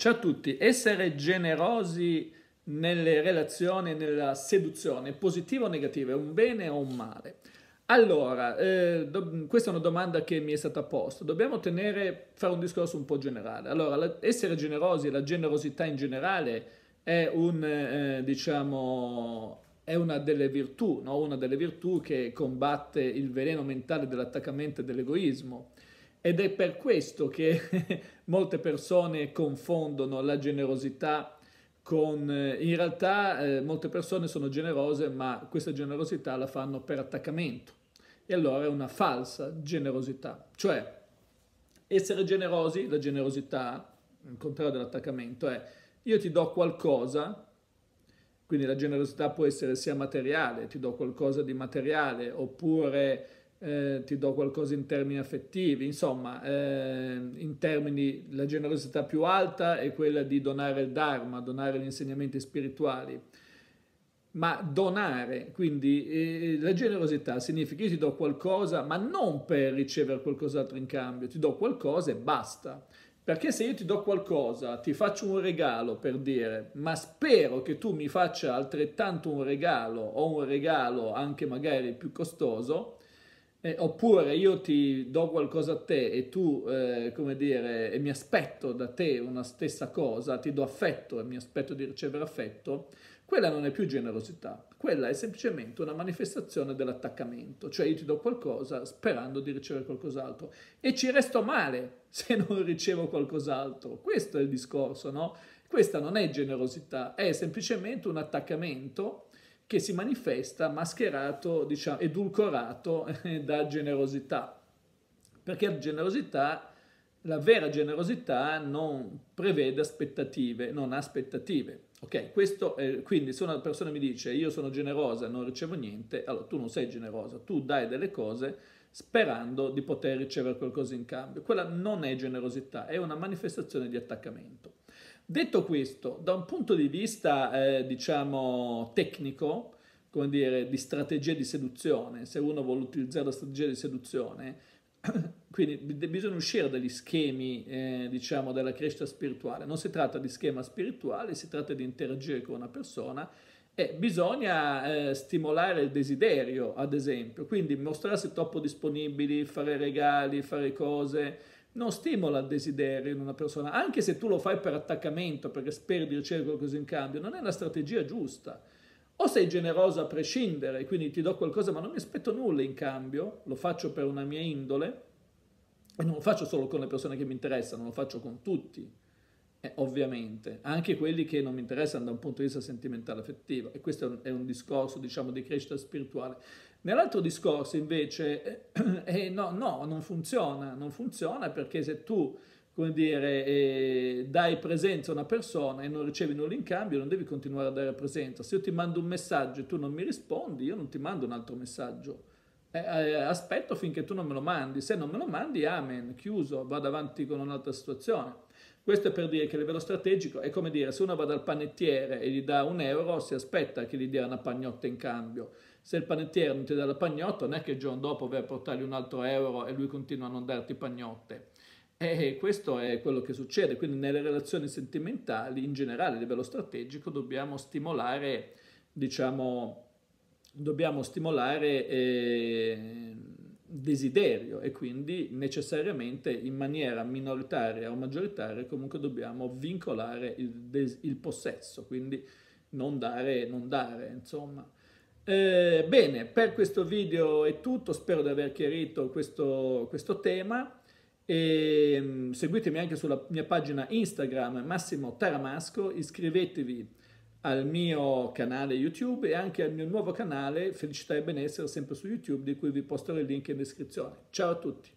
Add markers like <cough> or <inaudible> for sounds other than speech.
Ciao a tutti, essere generosi nelle relazioni, nella seduzione, positivo o negativo, è un bene o un male? Allora, eh, do, questa è una domanda che mi è stata posta. Dobbiamo tenere, fare un discorso un po' generale. Allora, la, essere generosi, la generosità in generale è, un, eh, diciamo, è una, delle virtù, no? una delle virtù che combatte il veleno mentale dell'attaccamento e dell'egoismo. Ed è per questo che <laughs> molte persone confondono la generosità con... Eh, in realtà eh, molte persone sono generose, ma questa generosità la fanno per attaccamento. E allora è una falsa generosità. Cioè, essere generosi, la generosità, il contrario dell'attaccamento, è io ti do qualcosa, quindi la generosità può essere sia materiale, ti do qualcosa di materiale, oppure eh, ti do qualcosa in termini affettivi, insomma, eh, in termini la generosità più alta è quella di donare il Dharma, donare gli insegnamenti spirituali. Ma donare, quindi eh, la generosità significa io ti do qualcosa, ma non per ricevere qualcos'altro in cambio, ti do qualcosa e basta. Perché se io ti do qualcosa, ti faccio un regalo per dire, ma spero che tu mi faccia altrettanto un regalo o un regalo anche magari più costoso, eh, oppure io ti do qualcosa a te e tu, eh, come dire, e mi aspetto da te una stessa cosa, ti do affetto e mi aspetto di ricevere affetto, quella non è più generosità, quella è semplicemente una manifestazione dell'attaccamento, cioè io ti do qualcosa sperando di ricevere qualcos'altro e ci resto male <laughs> se non ricevo qualcos'altro, questo è il discorso, no? Questa non è generosità, è semplicemente un attaccamento che si manifesta mascherato, diciamo, edulcorato eh, da generosità. Perché la generosità, la vera generosità non prevede aspettative, non ha aspettative. Ok, questo è, quindi se una persona mi dice io sono generosa, non ricevo niente, allora tu non sei generosa, tu dai delle cose sperando di poter ricevere qualcosa in cambio. Quella non è generosità, è una manifestazione di attaccamento. Detto questo, da un punto di vista, eh, diciamo, tecnico, come dire, di strategia di seduzione, se uno vuole utilizzare la strategia di seduzione, <clears throat> quindi bisogna uscire dagli schemi, eh, diciamo, della crescita spirituale. Non si tratta di schema spirituale, si tratta di interagire con una persona e bisogna eh, stimolare il desiderio, ad esempio, quindi mostrarsi troppo disponibili, fare regali, fare cose, non stimola il desiderio in una persona, anche se tu lo fai per attaccamento, perché speri di ricevere qualcosa in cambio, non è la strategia giusta. O sei generoso a prescindere, quindi ti do qualcosa ma non mi aspetto nulla in cambio, lo faccio per una mia indole, e non lo faccio solo con le persone che mi interessano, lo faccio con tutti, eh, ovviamente, anche quelli che non mi interessano da un punto di vista sentimentale affettivo. E questo è un, è un discorso, diciamo, di crescita spirituale. Nell'altro discorso invece, eh, <clears throat> eh, no, no, non funziona, non funziona perché se tu come dire, eh, dai presenza a una persona e non ricevi nulla in cambio, non devi continuare a dare presenza. Se io ti mando un messaggio e tu non mi rispondi, io non ti mando un altro messaggio. Eh, eh, aspetto finché tu non me lo mandi, se non me lo mandi, amen, chiuso, vado avanti con un'altra situazione. Questo è per dire che a livello strategico è come dire se uno va dal panettiere e gli dà un euro si aspetta che gli dia una pagnotta in cambio. Se il panettiere non ti dà la pagnotta non è che il giorno dopo vai a portargli un altro euro e lui continua a non darti pagnotte. E questo è quello che succede, quindi nelle relazioni sentimentali in generale a livello strategico dobbiamo stimolare diciamo dobbiamo stimolare eh, desiderio e quindi necessariamente in maniera minoritaria o maggioritaria comunque dobbiamo vincolare il, des- il possesso, quindi non dare, non dare insomma. Eh, bene, per questo video è tutto, spero di aver chiarito questo, questo tema. E, ehm, seguitemi anche sulla mia pagina Instagram Massimo Taramasco, iscrivetevi al mio canale YouTube e anche al mio nuovo canale Felicità e Benessere sempre su YouTube di cui vi posterò il link in descrizione. Ciao a tutti!